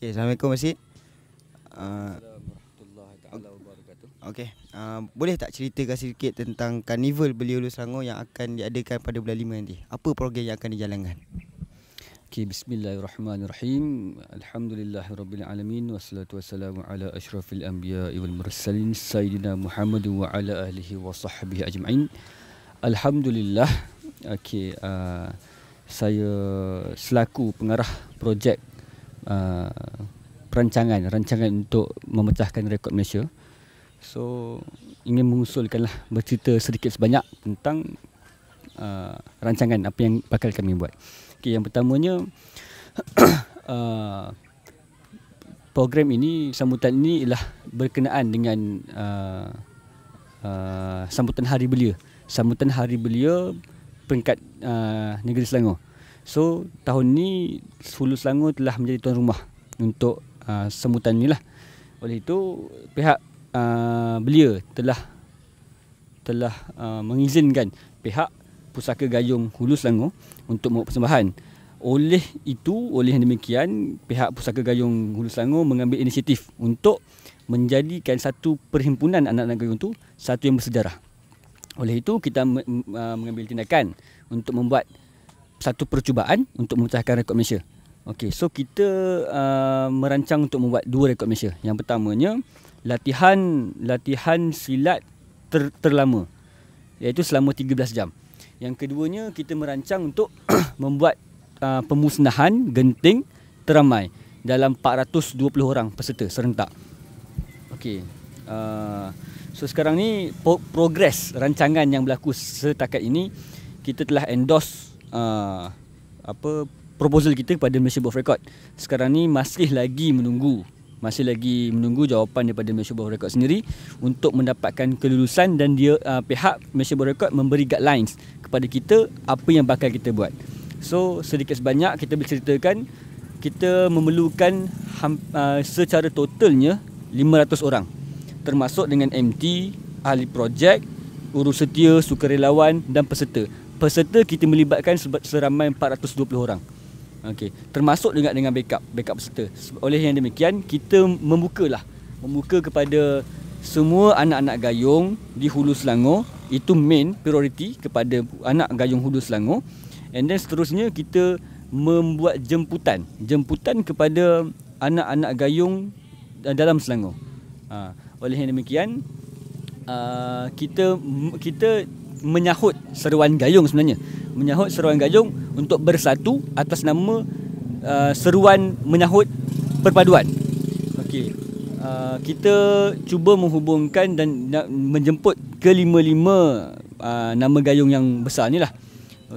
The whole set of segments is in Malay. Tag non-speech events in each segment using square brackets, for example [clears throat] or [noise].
Okey, Assalamualaikum Masjid. Uh, Okey, uh, boleh tak ceritakan sedikit tentang Karnival Belia Ulu Selangor yang akan diadakan pada bulan 5 nanti? Apa program yang akan dijalankan? Okay bismillahirrahmanirrahim. Alhamdulillahirabbil alamin wassalatu wassalamu ala asyrafil anbiya wal mursalin sayyidina Muhammad wa ala ahlihi wa sahbihi ajma'in. Alhamdulillah. Okey, uh, saya selaku pengarah projek uh, perancangan rancangan untuk memecahkan rekod Malaysia. So ingin mengusulkanlah bercerita sedikit sebanyak tentang uh, rancangan apa yang bakal kami buat. Okey yang pertamanya [coughs] uh, program ini sambutan ini ialah berkenaan dengan uh, uh, sambutan hari belia, sambutan hari belia peringkat uh, negeri Selangor. So tahun ni Hulu Selangor telah menjadi tuan rumah untuk uh, semutan ni lah. Oleh itu pihak uh, belia telah telah uh, mengizinkan pihak pusaka gayung Hulu Selangor untuk membuat persembahan. Oleh itu, oleh demikian, pihak pusaka gayung Hulu Selangor mengambil inisiatif untuk menjadikan satu perhimpunan anak-anak gayung itu satu yang bersejarah. Oleh itu, kita uh, mengambil tindakan untuk membuat satu percubaan untuk memecahkan rekod Malaysia. Okey, so kita uh, merancang untuk membuat dua rekod Malaysia. Yang pertamanya latihan latihan silat ter, terlama iaitu selama 13 jam. Yang keduanya kita merancang untuk [clears throat] membuat uh, pemusnahan genting teramai dalam 420 orang peserta serentak. Okey. Uh, so sekarang ni progres rancangan yang berlaku setakat ini kita telah endorse Ah, apa proposal kita kepada Malaysia Board of Record. Sekarang ni masih lagi menunggu masih lagi menunggu jawapan daripada Malaysia Board of Record sendiri untuk mendapatkan kelulusan dan dia uh, pihak Malaysia Board of Record memberi guidelines kepada kita apa yang bakal kita buat. So sedikit sebanyak kita boleh ceritakan kita memerlukan uh, secara totalnya 500 orang termasuk dengan MT, ahli projek, urus setia, sukarelawan dan peserta peserta kita melibatkan seramai 420 orang. Okey, termasuk juga dengan backup, backup peserta. Oleh yang demikian, kita membukalah membuka kepada semua anak-anak gayung di Hulu Selangor itu main priority kepada anak gayung Hulu Selangor and then seterusnya kita membuat jemputan jemputan kepada anak-anak gayung eh, dalam Selangor. Ha, oleh yang demikian uh, kita kita menyahut seruan gayung sebenarnya menyahut seruan gayung untuk bersatu atas nama uh, seruan menyahut perpaduan okey uh, kita cuba menghubungkan dan menjemput kelima-lima uh, nama gayung yang besar ni lah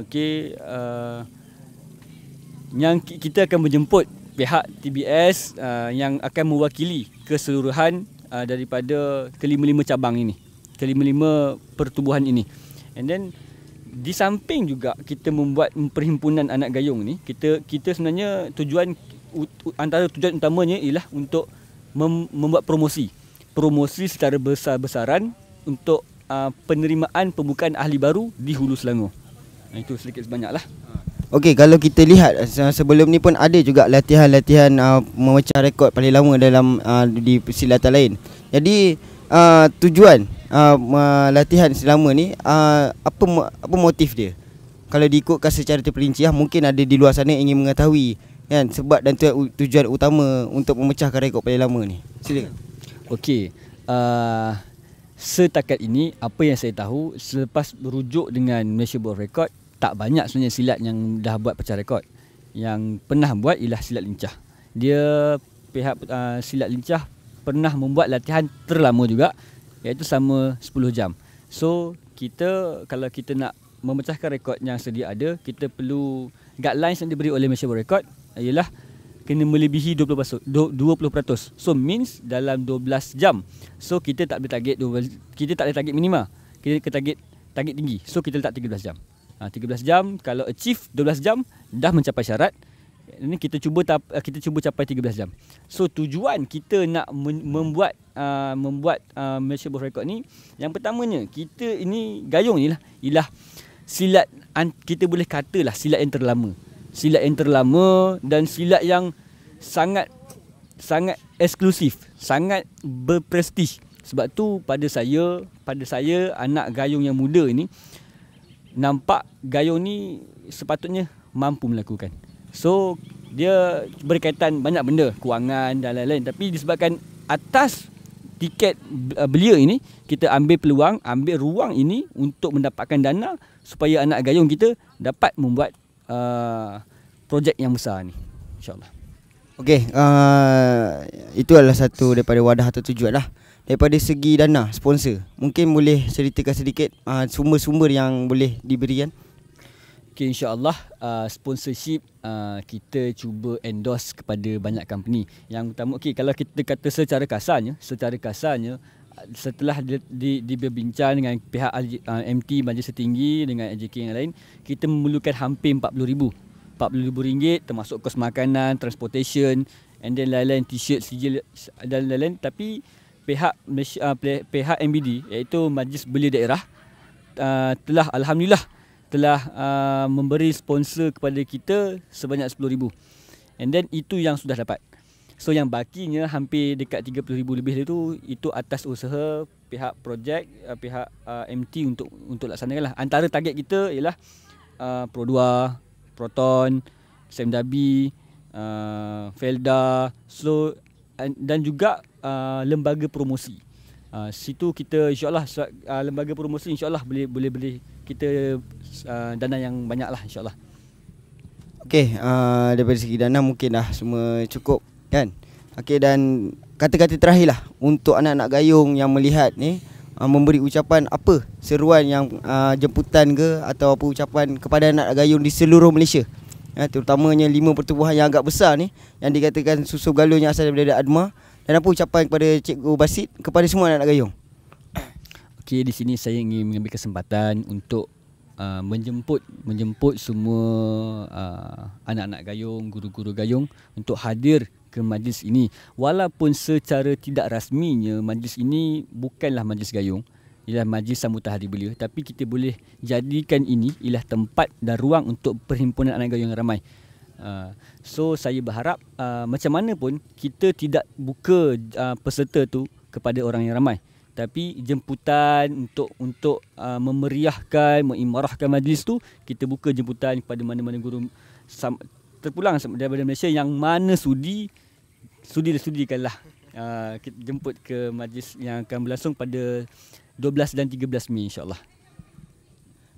okey uh, yang kita akan menjemput pihak TBS uh, yang akan mewakili keseluruhan uh, daripada kelima-lima cabang ini kelima-lima pertubuhan ini And then di samping juga kita membuat perhimpunan anak gayung ni, kita kita sebenarnya tujuan antara tujuan utamanya ialah untuk mem, membuat promosi. Promosi secara besar-besaran untuk uh, penerimaan pembukaan ahli baru di Hulu Selangor. Nah, itu sedikit sebanyaklah. Okey, kalau kita lihat sebelum ni pun ada juga latihan-latihan uh, memecah rekod paling lama dalam uh, di silatan lain. Jadi uh, tujuan uh, uh, latihan selama ni uh, apa apa motif dia kalau diikutkan secara terperinci lah, mungkin ada di luar sana ingin mengetahui kan sebab dan tu, tujuan utama untuk memecahkan rekod paling lama ni silakan okey uh, setakat ini apa yang saya tahu selepas berujuk dengan Malaysia World Record tak banyak sebenarnya silat yang dah buat pecah rekod yang pernah buat ialah silat lincah dia pihak uh, silat lincah pernah membuat latihan terlama juga iaitu sama 10 jam. So, kita kalau kita nak memecahkan rekod yang sedia ada, kita perlu guidelines yang diberi oleh Malaysia World Record ialah kena melebihi 20%. 20%. So, means dalam 12 jam. So, kita tak boleh target kita tak boleh target minima. Kita ke target target tinggi. So, kita letak 13 jam. 13 ha, jam kalau achieve 12 jam dah mencapai syarat ini kita cuba eh, kita cuba capai 13 jam. So tujuan kita nak membuat uh, membuat uh, Malaysia World Record ni yang pertamanya kita ini gayung ni lah. ialah silat kita boleh katalah silat yang terlama. Silat yang terlama dan silat yang sangat sangat eksklusif, sangat berprestij. Sebab tu pada saya, pada saya anak gayung yang muda ini nampak gayung ni sepatutnya mampu melakukan. So dia berkaitan banyak benda kewangan dan lain-lain tapi disebabkan atas tiket uh, belia ini kita ambil peluang ambil ruang ini untuk mendapatkan dana supaya anak gayung kita dapat membuat uh, projek yang besar ini. insyaallah okey uh, itu adalah satu daripada wadah atau tujuan lah daripada segi dana sponsor mungkin boleh ceritakan sedikit uh, sumber-sumber yang boleh diberikan Okay, insyaAllah uh, sponsorship uh, kita cuba endorse kepada banyak company. Yang utama, okay, kalau kita kata secara kasarnya, secara kasarnya uh, setelah di, di, di berbincang dengan pihak uh, MT Majlis Setinggi dengan AJK yang lain, kita memerlukan hampir RM40,000. RM40,000 termasuk kos makanan, transportation, and then lain-lain t-shirt, sijil dan lain-lain. Tapi pihak uh, pihak MBD iaitu Majlis Belia Daerah uh, telah Alhamdulillah telah uh, memberi sponsor kepada kita sebanyak 10,000. And then itu yang sudah dapat. So yang bakinya hampir dekat 30,000 lebih itu itu atas usaha pihak projek uh, pihak uh, MT untuk untuk laksanakan lah. Antara target kita ialah uh, Pro 2, Proton, Semdabi, uh, Felda, so dan juga uh, lembaga promosi uh, situ kita insyaallah uh, lembaga promosi insyaallah boleh boleh beli kita uh, dana yang banyak lah insyaallah okey uh, daripada segi dana mungkin dah semua cukup kan okey dan kata-kata terakhir lah untuk anak-anak gayung yang melihat ni uh, memberi ucapan apa seruan yang uh, jemputan ke atau apa ucapan kepada anak gayung di seluruh Malaysia Ya, terutamanya lima pertubuhan yang agak besar ni yang dikatakan susu galuh yang asal daripada Adma dan apa ucapan kepada Cikgu Basit kepada semua anak-anak gayung? Okey, di sini saya ingin mengambil kesempatan untuk uh, menjemput menjemput semua uh, anak-anak gayung, guru-guru gayung untuk hadir ke majlis ini. Walaupun secara tidak rasminya majlis ini bukanlah majlis gayung, ialah majlis sambutan hari belia, tapi kita boleh jadikan ini ialah tempat dan ruang untuk perhimpunan anak gayung yang ramai. Ah, so saya berharap uh, macam mana pun kita tidak buka uh, peserta tu kepada orang yang ramai tapi jemputan untuk untuk uh, memeriahkan mengimarahkan majlis tu kita buka jemputan kepada mana-mana guru sam- terpulang daripada Malaysia yang mana sudi sudi sudikanlah uh, kita jemput ke majlis yang akan berlangsung pada 12 dan 13 Mei insyaallah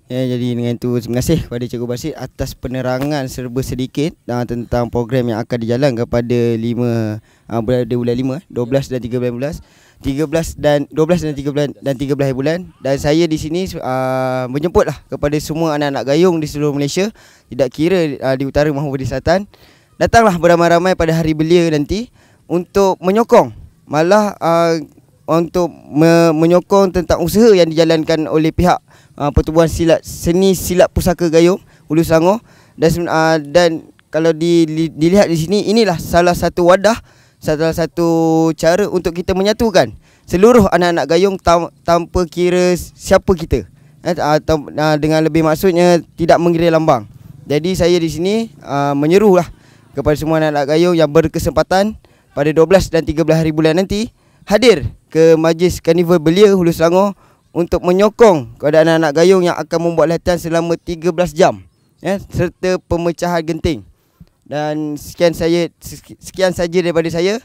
Ya, jadi dengan itu terima kasih kepada Cikgu Basit atas penerangan serba sedikit uh, tentang program yang akan dijalankan pada 5 ah, bulan uh, bulan 5, 12 dan 13 bulan. 13 dan 12 dan 13 bulan dan 13 hari bulan dan saya di sini uh, menjemputlah kepada semua anak-anak gayung di seluruh Malaysia tidak kira uh, di utara maupun di selatan datanglah beramai-ramai pada hari belia nanti untuk menyokong malah uh, untuk me- menyokong tentang usaha yang dijalankan oleh pihak uh, pertubuhan silat seni silat pusaka gayung Hulu Selangor dan uh, dan kalau di, di, dilihat di sini inilah salah satu wadah salah satu cara untuk kita menyatukan seluruh anak-anak gayung tam, tanpa kira siapa kita eh, atau ah, uh, dengan lebih maksudnya tidak mengira lambang jadi saya di sini uh, menyerulah kepada semua anak-anak gayung yang berkesempatan pada 12 dan 13 hari bulan nanti hadir ke majlis karnival belia Hulu Selangor untuk menyokong keadaan anak gayung yang akan membuat latihan selama 13 jam ya serta pemecahan genting. Dan sekian saya sekian saja daripada saya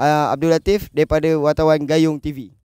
uh, Abdul Latif daripada Wartawan Gayung TV.